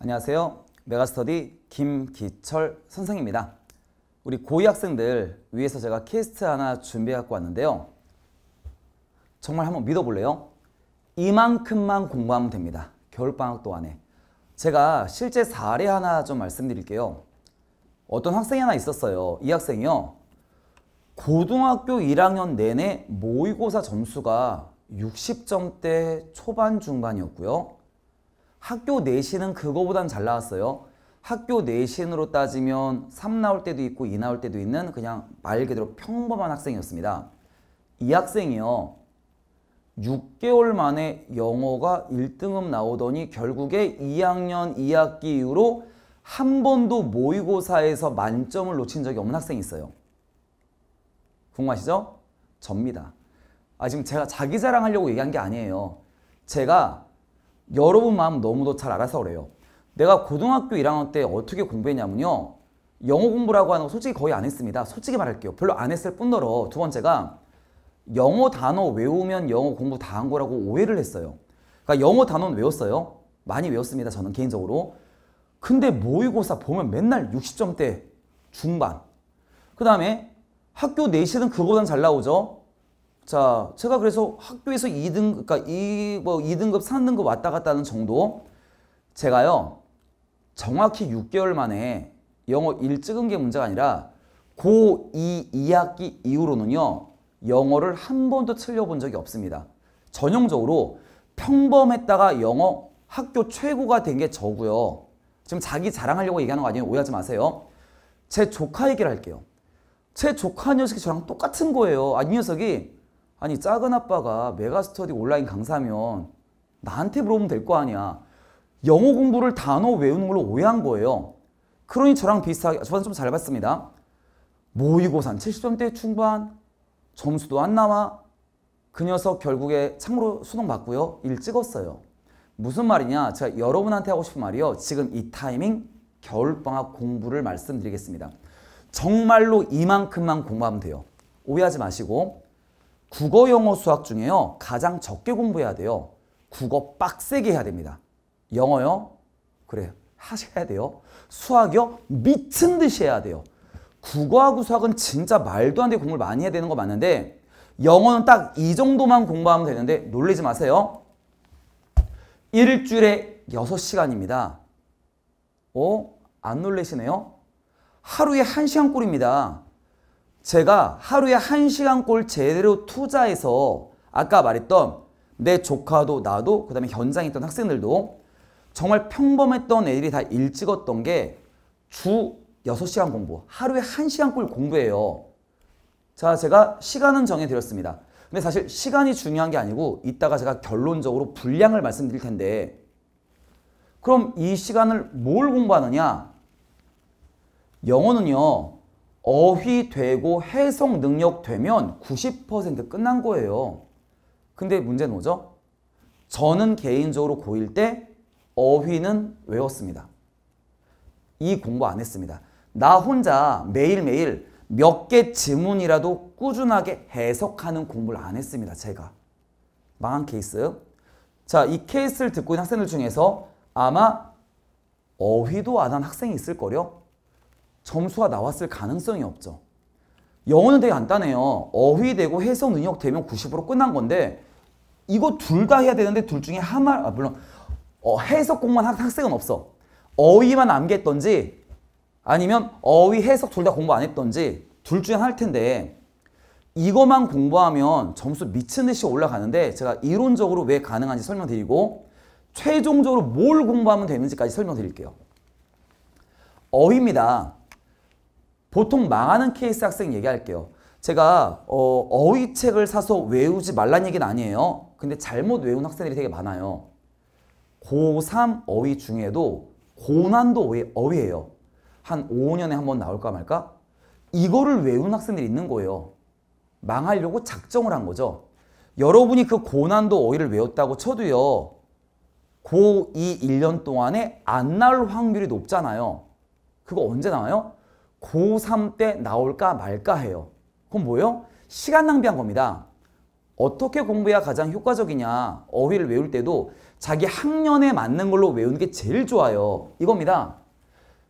안녕하세요. 메가스터디 김기철 선생입니다. 우리 고2 학생들 위해서 제가 퀘스트 하나 준비해 고 왔는데요. 정말 한번 믿어볼래요? 이만큼만 공부하면 됩니다. 겨울방학 동안에. 제가 실제 사례 하나 좀 말씀드릴게요. 어떤 학생이 하나 있었어요. 이 학생이요. 고등학교 1학년 내내 모의고사 점수가 60점대 초반 중반이었고요. 학교 내신은 그거보단 잘 나왔어요. 학교 내신으로 따지면 3 나올 때도 있고 2 나올 때도 있는 그냥 말 그대로 평범한 학생이었습니다. 이 학생이요. 6개월 만에 영어가 1등급 나오더니 결국에 2학년 2학기 이후로 한 번도 모의고사에서 만점을 놓친 적이 없는 학생이 있어요. 궁금하시죠? 접니다. 아, 지금 제가 자기 자랑하려고 얘기한 게 아니에요. 제가 여러분 마음 너무도 잘 알아서 그래요. 내가 고등학교 1학년 때 어떻게 공부했냐면요. 영어 공부라고 하는 거 솔직히 거의 안 했습니다. 솔직히 말할게요. 별로 안 했을 뿐더러 두 번째가 영어 단어 외우면 영어 공부 다 한 거라고 오해를 했어요. 그러니까 영어 단어는 외웠어요. 많이 외웠습니다. 저는 개인적으로. 근데 모의고사 보면 맨날 60점대 중반. 그 다음에 학교 내신은 그거보단 잘 나오죠. 자, 제가 그래서 학교에서 2등, 그니까 2, 뭐 2등급, 3등급 왔다 갔다 하는 정도 제가요, 정확히 6개월 만에 영어 1 찍은 게 문제가 아니라 고2 2학기 이후로는요, 영어를 한 번도 틀려본 적이 없습니다. 전형적으로 평범했다가 영어 학교 최고가 된 게 저고요. 지금 자기 자랑하려고 얘기하는 거 아니에요? 오해하지 마세요. 제 조카 얘기를 할게요. 제 조카 녀석이 저랑 똑같은 거예요. 아이 녀석이 아니 작은 아빠가 메가스터디 온라인 강사면 나한테 물어보면 될 거 아니야. 영어 공부를 단어 외우는 걸로 오해한 거예요. 그러니 저랑 비슷하게 저는 좀잘 봤습니다. 모의고산 70점대 중반 점수도 안 나와 그 녀석 결국에 참고로 수능 맞고요. 일 찍었어요. 무슨 말이냐? 제가 여러분한테 하고 싶은 말이요. 지금 이 타이밍 겨울방학 공부를 말씀드리겠습니다. 정말로 이만큼만 공부하면 돼요. 오해하지 마시고 국어, 영어, 수학 중에요. 가장 적게 공부해야 돼요. 국어 빡세게 해야 됩니다. 영어요? 그래요. 하셔야 돼요. 수학이요? 미친 듯이 해야 돼요. 국어하고 수학은 진짜 말도 안 되게 공부를 많이 해야 되는 거 맞는데 영어는 딱 이 정도만 공부하면 되는데 놀리지 마세요. 일주일에 6시간입니다. 어? 안 놀래시네요? 하루에 1시간 꼴입니다. 제가 하루에 한시간꼴 제대로 투자해서 아까 말했던 내 조카도 나도 그 다음에 현장에 있던 학생들도 정말 평범했던 애들이 다 일찍었던 게 주 6시간 공부 하루에 1시간꼴 공부해요자 제가 시간은 정해드렸습니다 근데 사실 시간이 중요한 게 아니고 이따가 제가 결론적으로 분량을 말씀드릴 텐데 그럼 이 시간을 뭘 공부하느냐 영어는요 어휘 되고 해석 능력 되면 90% 끝난 거예요. 근데 문제는 뭐죠? 저는 개인적으로 고1 때 어휘는 외웠습니다. 이 공부 안 했습니다. 나 혼자 매일매일 몇 개 지문이라도 꾸준하게 해석하는 공부를 안 했습니다. 제가. 망한 케이스. 자, 이 케이스를 듣고 있는 학생들 중에서 아마 어휘도 안 한 학생이 있을 거요 점수가 나왔을 가능성이 없죠. 영어는 되게 간단해요. 어휘되고 해석 능력 되면 90으로 끝난 건데 이거 둘 다 해야 되는데 둘 중에 하나 아, 물론 어, 해석공만 학생은 없어. 어휘만 남기했던지 아니면 어휘 해석 둘 다 공부 안 했던지 둘 중에 할 텐데 이것만 공부하면 점수 미친 듯이 올라가는데 제가 이론적으로 왜 가능한지 설명드리고 최종적으로 뭘 공부하면 되는지까지 설명드릴게요. 어휘입니다. 보통 망하는 케이스 학생 얘기할게요. 제가 어, 어휘책을 사서 외우지 말란 얘기는 아니에요. 근데 잘못 외운 학생들이 되게 많아요. 고3 어휘 중에도 고난도 어휘, 어휘예요. 한 5, 년에한 번 나올까 말까? 이거를 외운 학생들이 있는 거예요. 망하려고 작정을 한 거죠. 여러분이 그 고난도 어휘를 외웠다고 쳐도요. 고2 1년 동안에 안 나올 확률이 높잖아요. 그거 언제 나와요? 고3 때 나올까 말까 해요. 그건 뭐예요? 시간 낭비한 겁니다. 어떻게 공부해야 가장 효과적이냐 어휘를 외울 때도 자기 학년에 맞는 걸로 외우는 게 제일 좋아요. 이겁니다.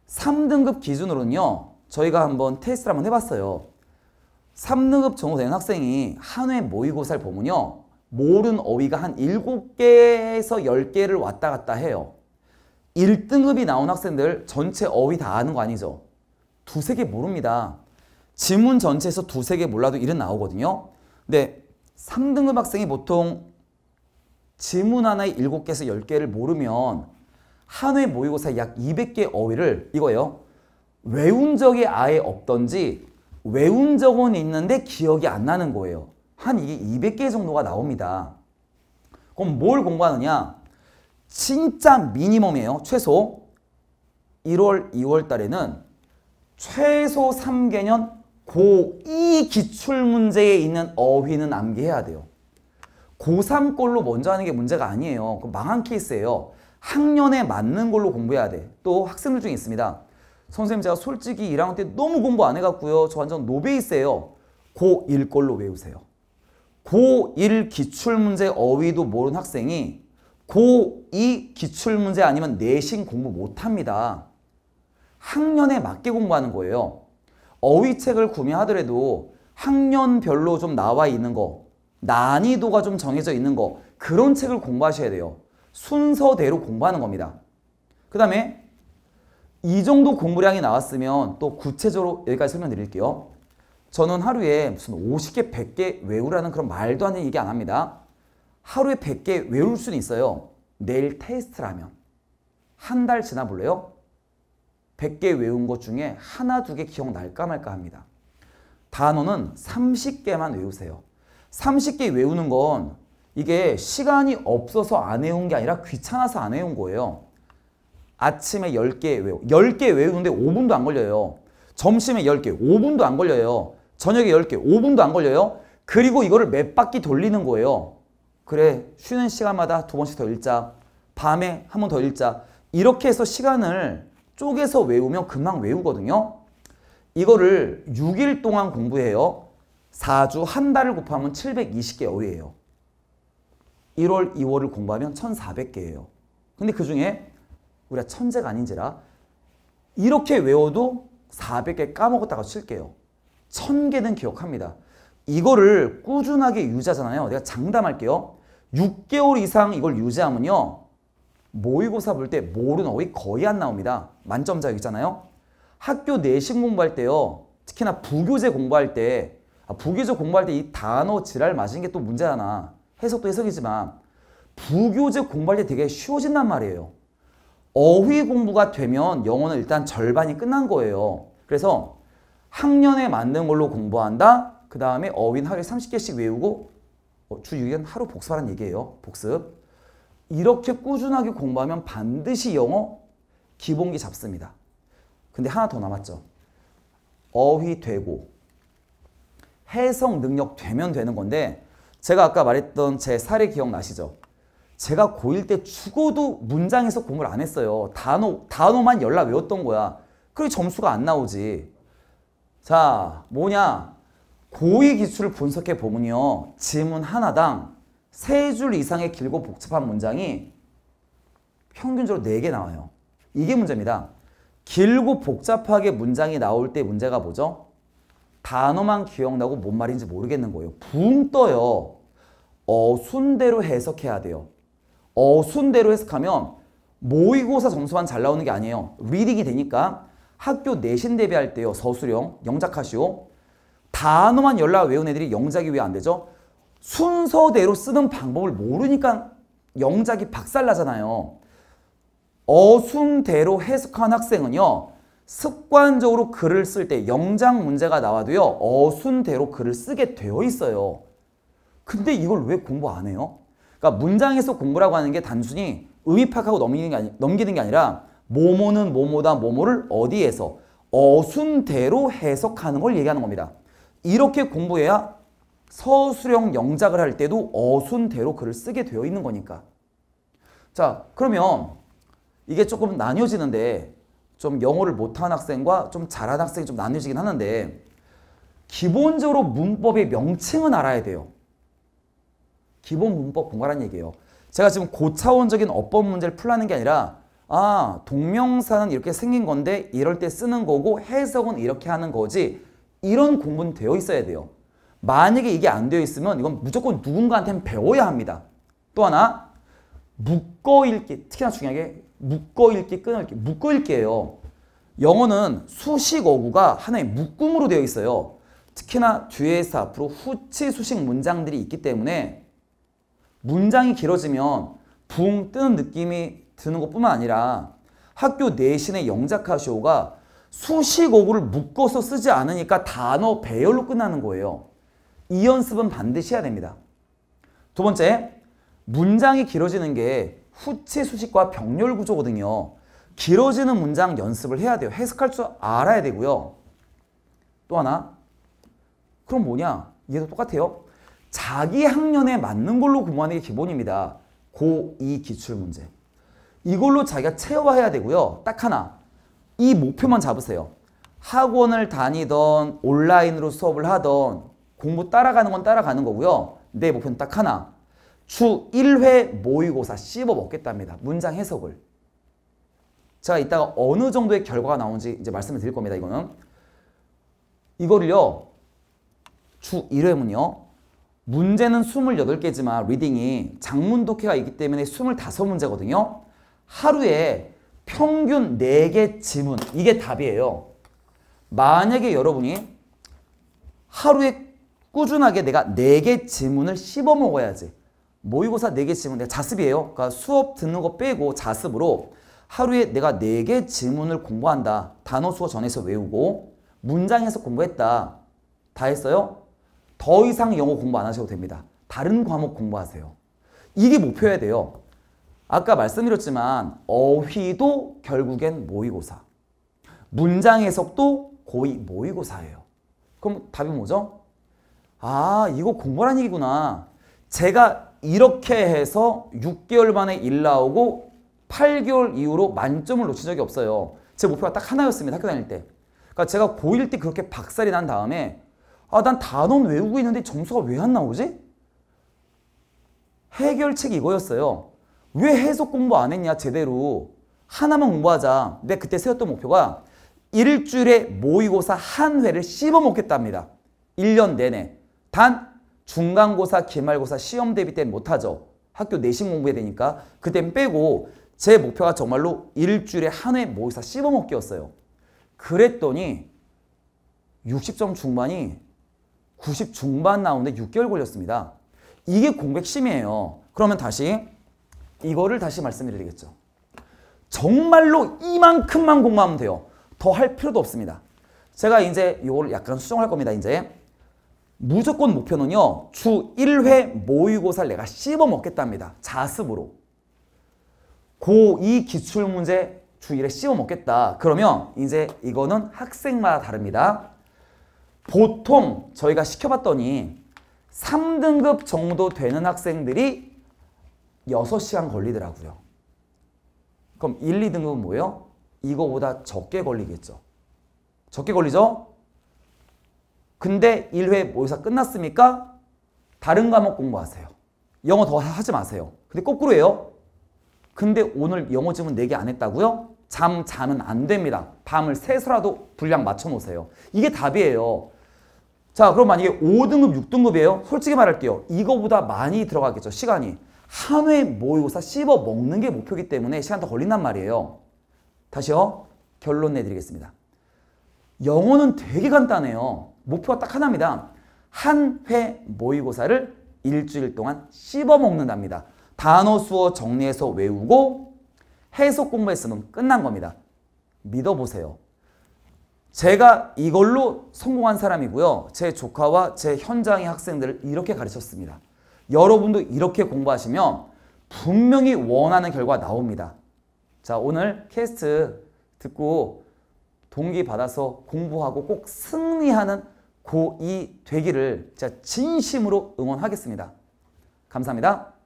3등급 기준으로는요. 저희가 한번 테스트를 한번 해봤어요. 3등급 정오된 학생이 한 회 모의고사를 보면요. 모른 어휘가 한 7개에서 10개를 왔다 갔다 해요. 1등급이 나온 학생들 전체 어휘 다 아는 거 아니죠? 두세 개 모릅니다. 질문 전체에서 두세 개 몰라도 일은 나오거든요. 근데 3등급 학생이 보통 질문 하나에 7개에서 10개를 모르면 한 회 모의고사 약 200개 어휘를 이거요 외운 적이 아예 없던지 외운 적은 있는데 기억이 안 나는 거예요. 한 이게 200개 정도가 나옵니다. 그럼 뭘 공부하느냐? 진짜 미니멈이에요. 최소 1월, 2월 달에는 최소 3개년 고2 기출문제에 있는 어휘는 암기해야 돼요. 고3꼴로 먼저 하는 게 문제가 아니에요. 그 망한 케이스예요. 학년에 맞는 걸로 공부해야 돼. 또 학생들 중에 있습니다. 선생님 제가 솔직히 1학년 때 너무 공부 안 해갖고요. 저 완전 노베이스예요. 고1꼴로 외우세요. 고1 기출문제 어휘도 모르는 학생이 고2 기출문제 아니면 내신 공부 못합니다. 학년에 맞게 공부하는 거예요. 어휘책을 구매하더라도 학년별로 좀 나와 있는 거, 난이도가 좀 정해져 있는 거 그런 책을 공부하셔야 돼요. 순서대로 공부하는 겁니다. 그 다음에 이 정도 공부량이 나왔으면 또 구체적으로 여기까지 설명드릴게요. 저는 하루에 무슨 50개, 100개 외우라는 그런 말도 안 되는 얘기 안 합니다. 하루에 100개 외울 수는 있어요. 내일 테스트라면. 한 달 지나 볼래요? 100개 외운 것 중에 하나 두 개 기억날까 말까 합니다. 단어는 30개만 외우세요. 30개 외우는 건 이게 시간이 없어서 안 외운 게 아니라 귀찮아서 안 외운 거예요. 아침에 10개 외워. 10개 외우는데 5분도 안 걸려요. 점심에 10개, 5분도 안 걸려요. 저녁에 10개, 5분도 안 걸려요. 그리고 이거를 몇 바퀴 돌리는 거예요. 그래, 쉬는 시간마다 두 번씩 더 읽자. 밤에 한 번 더 읽자. 이렇게 해서 시간을 쪼개서 외우면 금방 외우거든요. 이거를 6일 동안 공부해요. 4주 한 달을 곱하면 720개 어휘예요. 1월, 2월을 공부하면 1,400개예요. 근데 그 중에 우리가 천재가 아닌지라 이렇게 외워도 400개 까먹었다가 칠게요. 1000개는 기억합니다. 이거를 꾸준하게 유지하잖아요. 내가 장담할게요. 6개월 이상 이걸 유지하면요. 모의고사 볼 때 모른 어휘 거의 안 나옵니다. 만점자격 있잖아요. 학교 내신 공부할 때요. 특히나 부교재 공부할 때 아, 부교재 공부할 때 이 단어 지랄 맞은 게 또 문제 잖아 해석도 해석이지만 부교재 공부할 때 되게 쉬워진단 말이에요. 어휘 공부가 되면 영어는 일단 절반이 끝난 거예요. 그래서 학년에 맞는 걸로 공부한다. 그 다음에 어휘는 하루에 30개씩 외우고 어, 주 6일은 하루 복습하라는 얘기예요. 복습. 이렇게 꾸준하게 공부하면 반드시 영어 기본기 잡습니다. 근데 하나 더 남았죠. 어휘 되고 해석 능력 되면 되는 건데 제가 아까 말했던 제 사례 기억나시죠? 제가 고1 때 죽어도 문장에서 공부를 안 했어요. 단어, 단어만 연락 외웠던 거야. 그리고 점수가 안 나오지. 자, 뭐냐. 고의 기출을 분석해 보면요. 지문 하나당 세줄 이상의 길고 복잡한 문장이 평균적으로 4개 나와요. 이게 문제입니다. 길고 복잡하게 문장이 나올 때 문제가 뭐죠? 단어만 기억나고 뭔 말인지 모르겠는 거예요. 붕 떠요. 어순대로 해석해야 돼요. 어순대로 해석하면 모의고사 점수만 잘 나오는 게 아니에요. 리딩이 되니까 학교 내신 대비할 때요. 서술형, 영작하시오. 단어만 연락 외운 애들이 영작이 왜 안 되죠? 순서대로 쓰는 방법을 모르니까 영작이 박살나잖아요. 어순대로 해석한 학생은요. 습관적으로 글을 쓸 때 영작 문제가 나와도요. 어순대로 글을 쓰게 되어 있어요. 근데 이걸 왜 공부 안 해요? 그러니까 문장에서 공부라고 하는 게 단순히 의미 파악하고 넘기는 게, 아니, 넘기는 게 아니라 모모는 모모다 모모를 어디에서 어순대로 해석하는 걸 얘기하는 겁니다. 이렇게 공부해야 서술형 영작을 할 때도 어순대로 글을 쓰게 되어 있는 거니까. 자, 그러면 이게 조금 나뉘어지는데 좀 영어를 못하는 학생과 좀 잘하는 학생이 좀 나뉘어지긴 하는데 기본적으로 문법의 명칭은 알아야 돼요. 기본 문법 공부하라는 얘기예요. 제가 지금 고차원적인 어법 문제를 풀라는 게 아니라 아 동명사는 이렇게 생긴 건데 이럴 때 쓰는 거고 해석은 이렇게 하는 거지 이런 공부는 되어 있어야 돼요. 만약에 이게 안 되어 있으면 이건 무조건 누군가한테 배워야 합니다. 또 하나 묶어 읽기 특히나 중요한 게 묶어 읽기 끊어 읽기 묶어 읽기예요. 영어는 수식 어구가 하나의 묶음으로 되어 있어요. 특히나 뒤에서 앞으로 후치 수식 문장들이 있기 때문에 문장이 길어지면 붕 뜨는 느낌이 드는 것뿐만 아니라 학교 내신의 영작하시오가 수식 어구를 묶어서 쓰지 않으니까 단어 배열로 끝나는 거예요. 이 연습은 반드시 해야 됩니다. 두 번째, 문장이 길어지는 게후치 수식과 병렬 구조거든요. 길어지는 문장 연습을 해야 돼요. 해석할 줄 알아야 되고요. 또 하나, 그럼 뭐냐? 얘도 똑같아요. 자기 학년에 맞는 걸로 공부하는 게 기본입니다. 고2 기출문제. 이걸로 자기가 체화해야 되고요. 딱 하나, 이 목표만 잡으세요. 학원을 다니던 온라인으로 수업을 하던 공부 따라가는 건 따라가는 거고요. 내 목표는 딱 하나. 주 1회 모의고사 씹어먹겠답니다. 문장 해석을. 제가 이따가 어느 정도의 결과가 나온지 이제 말씀을 드릴 겁니다. 이거는. 이거를요. 주 1회는요. 문제는 28개지만 리딩이 장문 독해가 있기 때문에 25문제거든요. 하루에 평균 4개 지문 이게 답이에요. 만약에 여러분이 하루에 꾸준하게 내가 네 개 지문을 씹어 먹어야지. 모의고사 네 개 지문, 내가 자습이에요. 그러니까 수업 듣는 거 빼고 자습으로 하루에 내가 네 개 지문을 공부한다. 단어 수어 전에서 외우고 문장에서 공부했다. 다 했어요? 더 이상 영어 공부 안 하셔도 됩니다. 다른 과목 공부하세요. 이게 목표여야 돼요. 아까 말씀드렸지만 어휘도 결국엔 모의고사. 문장 해석도 고의 모의고사예요. 그럼 답이 뭐죠? 아 이거 공부란 얘기구나. 제가 이렇게 해서 6개월 만에 일 나오고 8개월 이후로 만점을 놓친 적이 없어요. 제 목표가 딱 하나였습니다. 학교 다닐 때. 그러니까 제가 고1 때 그렇게 박살이 난 다음에 아난 단원 외우고 있는데 점수가 왜 안 나오지? 해결책이 이거였어요. 왜 해석 공부 안 했냐 제대로. 하나만 공부하자. 내 그때 세웠던 목표가 일주일에 모의고사 한 회를 씹어먹겠답니다. 1년 내내. 단 중간고사, 기말고사, 시험 대비 때는 못하죠. 학교 내신 공부해야 되니까 그땐 빼고 제 목표가 정말로 일주일에 한 회 모의사 씹어먹기였어요. 그랬더니 60점 중반이 90 중반 나오는데 6개월 걸렸습니다. 이게 공백심이에요. 그러면 다시 이거를 다시 말씀드리겠죠. 정말로 이만큼만 공부하면 돼요. 더 할 필요도 없습니다. 제가 이제 이걸 약간 수정할 겁니다. 이제 무조건 목표는요. 주 1회 모의고사를 내가 씹어먹겠답니다. 자습으로. 고2 기출문제 주 1회 씹어먹겠다. 그러면 이제 이거는 학생마다 다릅니다. 보통 저희가 시켜봤더니 3등급 정도 되는 학생들이 6시간 걸리더라고요. 그럼 1, 2등급은 뭐예요? 이거보다 적게 걸리겠죠. 적게 걸리죠? 근데 1회 모의사 끝났으니까 다른 과목 공부하세요. 영어 더 하지 마세요. 근데 거꾸로예요. 근데 오늘 영어 지문 내기 네 안 했다고요? 잠자는안 됩니다. 밤을 새서라도 분량 맞춰 놓으세요. 이게 답이에요. 자 그럼 만약에 5등급, 6등급이에요. 솔직히 말할게요. 이거보다 많이 들어가겠죠. 시간이. 한 회 모의고사 씹어 먹는 게 목표이기 때문에 시간 더 걸린단 말이에요. 다시요. 결론 내드리겠습니다. 영어는 되게 간단해요. 목표가 딱 하나입니다. 한 회 모의고사를 일주일 동안 씹어먹는답니다. 단어 수어 정리해서 외우고 해석 공부했으면 끝난 겁니다. 믿어보세요. 제가 이걸로 성공한 사람이고요. 제 조카와 제 현장의 학생들을 이렇게 가르쳤습니다. 여러분도 이렇게 공부하시면 분명히 원하는 결과 나옵니다. 자 오늘 캐스트 듣고 동기 받아서 공부하고 꼭 승리하는 고2 되기를 진심으로 응원하겠습니다. 감사합니다.